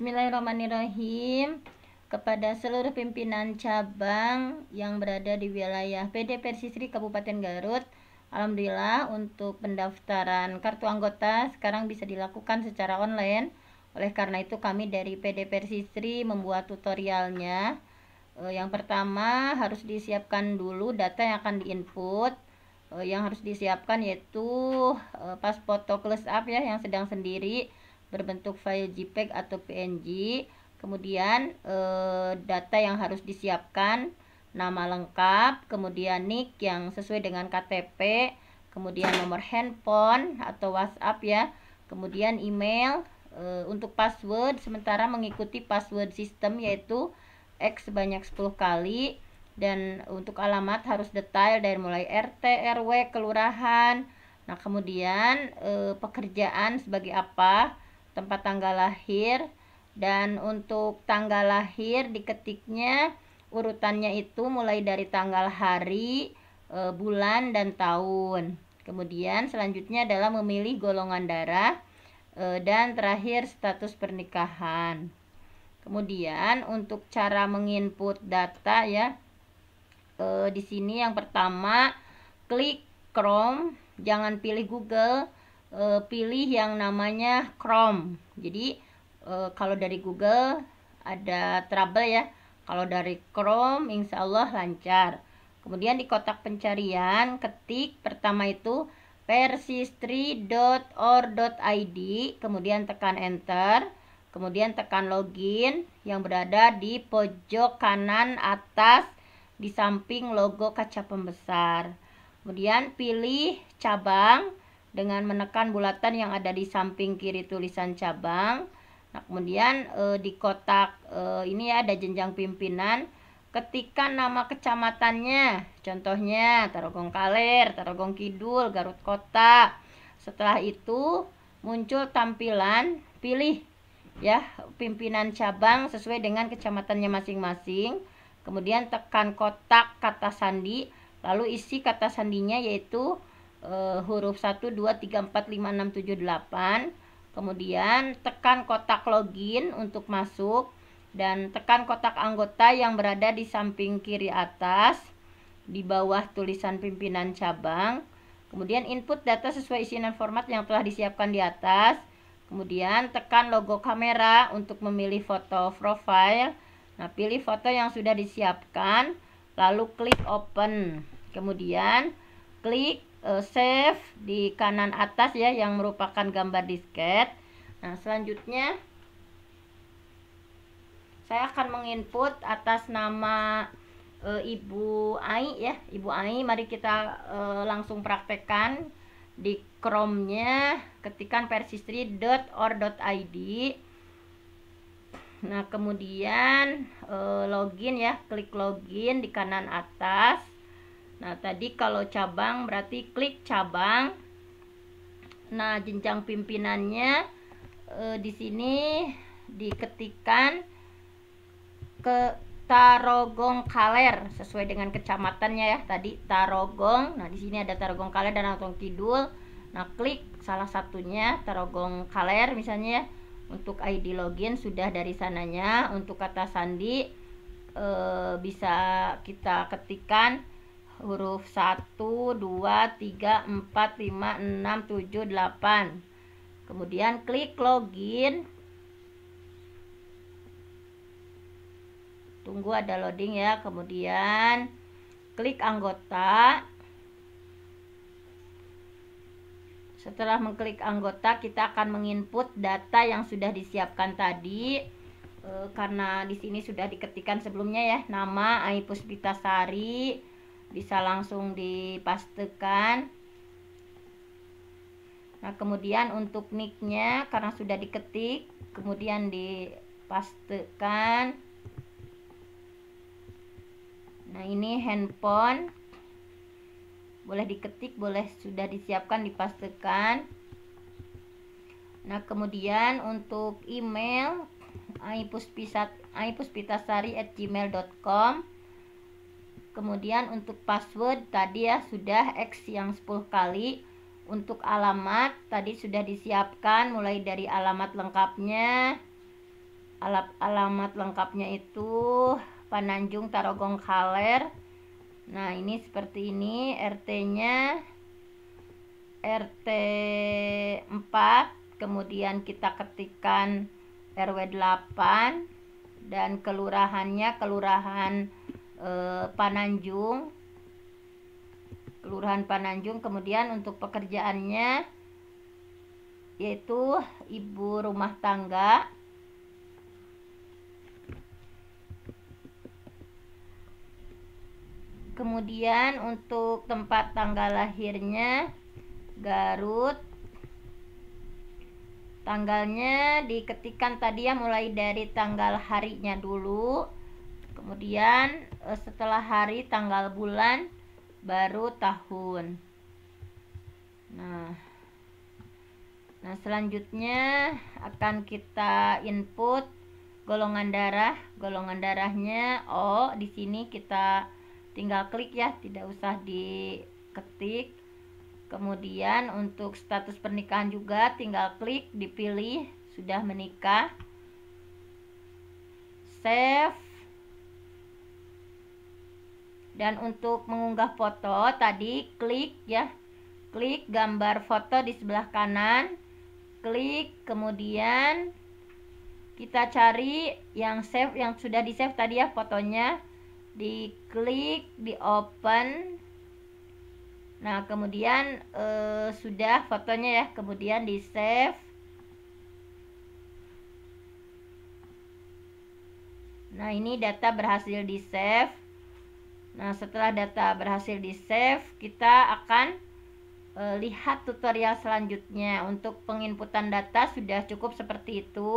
Bismillahirrahmanirrahim kepada seluruh pimpinan cabang yang berada di wilayah PD Persisri Kabupaten Garut. Alhamdulillah untuk pendaftaran kartu anggota sekarang bisa dilakukan secara online. Oleh karena itu kami dari PD Persisri membuat tutorialnya. Eh, yang pertama harus disiapkan dulu data yang akan diinput. Eh, yang harus disiapkan yaitu eh, pas foto close up ya yang sedang sendiri berbentuk file JPEG atau PNG. Kemudian e, data yang harus disiapkan nama lengkap, kemudian nik yang sesuai dengan KTP, kemudian nomor handphone atau WhatsApp ya, kemudian email e, untuk password sementara mengikuti password sistem yaitu X sebanyak 10 kali dan untuk alamat harus detail dari mulai RT, RW, kelurahan. Nah, kemudian e, pekerjaan sebagai apa? tempat tanggal lahir dan untuk tanggal lahir diketiknya urutannya itu mulai dari tanggal hari, e, bulan dan tahun. Kemudian selanjutnya adalah memilih golongan darah e, dan terakhir status pernikahan. Kemudian untuk cara menginput data ya e, di sini yang pertama klik Chrome, jangan pilih Google e, pilih yang namanya Chrome. Jadi e, kalau dari Google ada trouble ya. Kalau dari Chrome insya Allah lancar. Kemudian di kotak pencarian ketik pertama itu persistri.or.id kemudian tekan enter kemudian tekan login yang berada di pojok kanan atas di samping logo kaca pembesar kemudian pilih cabang dengan menekan bulatan yang ada di samping kiri tulisan cabang. Nah, kemudian e, di kotak e, ini ya ada jenjang pimpinan. Ketika nama kecamatannya, contohnya Tarogong Kaler, Tarogong Kidul, Garut Kota. Setelah itu muncul tampilan pilih ya pimpinan cabang sesuai dengan kecamatannya masing-masing. Kemudian tekan kotak kata sandi, lalu isi kata sandinya yaitu uh, huruf 1, 2, 3, 4, 5, 6, 7, 8 kemudian tekan kotak login untuk masuk dan tekan kotak anggota yang berada di samping kiri atas di bawah tulisan pimpinan cabang kemudian input data sesuai isian format yang telah disiapkan di atas kemudian tekan logo kamera untuk memilih foto profile nah pilih foto yang sudah disiapkan lalu klik open kemudian klik Eh, save di kanan atas ya yang merupakan gambar disket. Nah, selanjutnya saya akan menginput atas nama e, Ibu Ai ya, Ibu Ai. Mari kita e, langsung praktekkan di Chrome-nya ketikan persistri.or.id. Nah, kemudian e, login ya, klik login di kanan atas. Nah, tadi kalau cabang berarti klik cabang. Nah, jenjang pimpinannya e, di sini diketikan ke Tarogong Kaler sesuai dengan kecamatannya ya. Tadi Tarogong. Nah, di sini ada Tarogong Kaler dan Tarogong Kidul. Nah, klik salah satunya Tarogong Kaler misalnya ya. Untuk ID login sudah dari sananya, untuk kata sandi e, bisa kita ketikkan huruf 1, 2, 3, 4, 5, 6, 7, 8 kemudian klik login tunggu ada loading ya kemudian klik anggota setelah mengklik anggota kita akan menginput data yang sudah disiapkan tadi e, karena di sini sudah diketikkan sebelumnya ya nama Ai Puspitasari Sari bisa langsung dipastekan nah kemudian untuk nicknya karena sudah diketik kemudian dipastekan nah ini handphone boleh diketik boleh sudah disiapkan dipastekan nah kemudian untuk email ipuspitasari@gmail.com kemudian untuk password tadi ya sudah X yang 10 kali untuk alamat tadi sudah disiapkan mulai dari alamat lengkapnya alap alamat lengkapnya itu Pananjung Tarogong Kaler nah ini seperti ini RT-nya RT 4 kemudian kita ketikkan RW 8 dan kelurahannya kelurahan Eh, Pananjung Kelurahan Pananjung kemudian untuk pekerjaannya yaitu ibu rumah tangga kemudian untuk tempat tanggal lahirnya Garut tanggalnya diketikkan tadi ya mulai dari tanggal harinya dulu kemudian Eh, setelah hari, tanggal, bulan, baru tahun. Nah, nah selanjutnya akan kita input golongan darah. Golongan darahnya O. Oh, di sini kita tinggal klik ya, tidak usah diketik. Kemudian untuk status pernikahan juga tinggal klik dipilih sudah menikah. Save dan untuk mengunggah foto tadi klik ya klik gambar foto di sebelah kanan klik kemudian kita cari yang save yang sudah di save tadi ya fotonya di klik di open nah kemudian eh, sudah fotonya ya kemudian di save nah ini data berhasil di save Nah, setelah data berhasil di-save, kita akan e, lihat tutorial selanjutnya. Untuk penginputan data sudah cukup seperti itu.